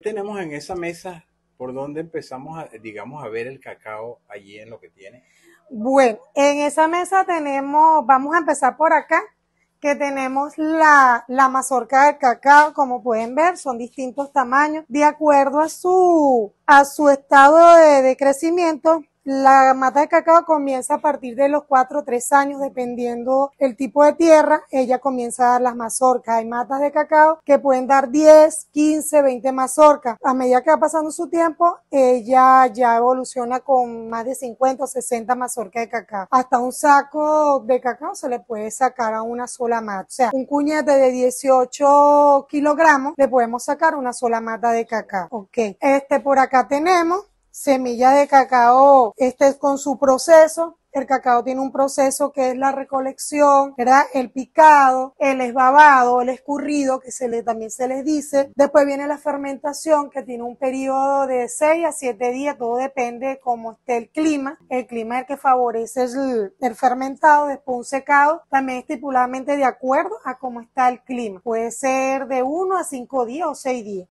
tenemos en esa mesa? ¿Por donde empezamos, a, digamos, a ver el cacao allí en lo que tiene? Bueno, en esa mesa tenemos, vamos a empezar por acá, que tenemos la, la mazorca del cacao, como pueden ver, son distintos tamaños, de acuerdo a su, a su estado de, de crecimiento, la mata de cacao comienza a partir de los 4 o 3 años, dependiendo el tipo de tierra, ella comienza a dar las mazorcas. Hay matas de cacao que pueden dar 10, 15, 20 mazorcas. A medida que va pasando su tiempo, ella ya evoluciona con más de 50 o 60 mazorcas de cacao. Hasta un saco de cacao se le puede sacar a una sola mata. O sea, un cuñete de 18 kilogramos le podemos sacar una sola mata de cacao. Ok, este por acá tenemos Semilla de cacao, este es con su proceso. El cacao tiene un proceso que es la recolección, ¿verdad? El picado, el esbabado, el escurrido, que se le, también se les dice. Después viene la fermentación, que tiene un periodo de 6 a 7 días, todo depende de cómo esté el clima. El clima es el que favorece el, el fermentado, después un secado, también estipuladamente de acuerdo a cómo está el clima. Puede ser de 1 a 5 días o 6 días.